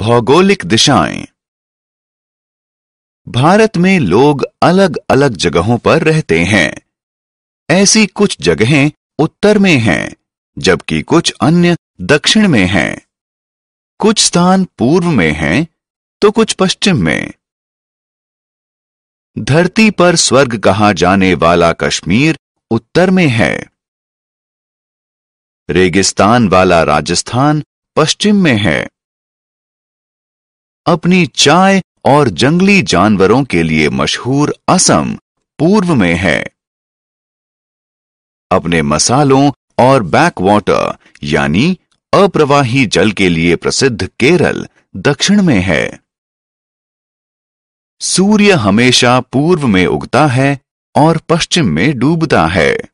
भौगोलिक दिशाएं भारत में लोग अलग अलग जगहों पर रहते हैं ऐसी कुछ जगहें उत्तर में हैं जबकि कुछ अन्य दक्षिण में हैं कुछ स्थान पूर्व में हैं तो कुछ पश्चिम में धरती पर स्वर्ग कहा जाने वाला कश्मीर उत्तर में है रेगिस्तान वाला राजस्थान पश्चिम में है अपनी चाय और जंगली जानवरों के लिए मशहूर असम पूर्व में है अपने मसालों और बैक वाटर यानी अप्रवाही जल के लिए प्रसिद्ध केरल दक्षिण में है सूर्य हमेशा पूर्व में उगता है और पश्चिम में डूबता है